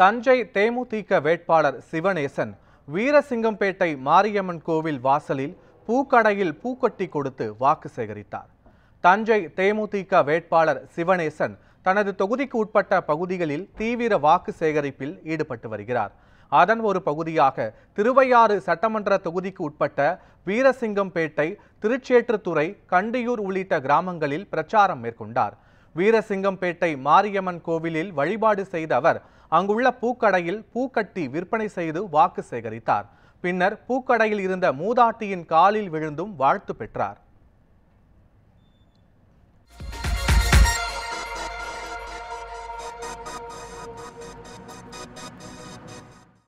தஞ்சை தேமுதிக வேட்பாளர் சிவனேசன் வீரசிங்கம்பேட்டை மாரியம்மன் கோவில் வாசலில் பூக்கடையில் பூக்கொட்டி கொடுத்து வாக்கு சேகரித்தார் தஞ்சை தேமுதிக வேட்பாளர் சிவனேசன் தனது தொகுதிக்கு உட்பட்ட பகுதிகளில் தீவிர வாக்கு சேகரிப்பில் ஈடுபட்டு வருகிறார் அதன் ஒரு பகுதியாக திருவையாறு சட்டமன்ற தொகுதிக்கு உட்பட்ட வீரசிங்கம்பேட்டை திருச்சேற்றுத்துறை கண்டியூர் உள்ளிட்ட கிராமங்களில் பிரச்சாரம் மேற்கொண்டார் வீரசிங்கம்பேட்டை மாரியம்மன் கோவிலில் வழிபாடு செய்த அவர் அங்குள்ள பூக்கடையில் பூக்கட்டி விற்பனை செய்து வாக்கு சேகரித்தார் பின்னர் பூக்கடையில் இருந்த மூதாட்டியின் காலில் விழுந்தும் வாழ்த்து பெற்றார்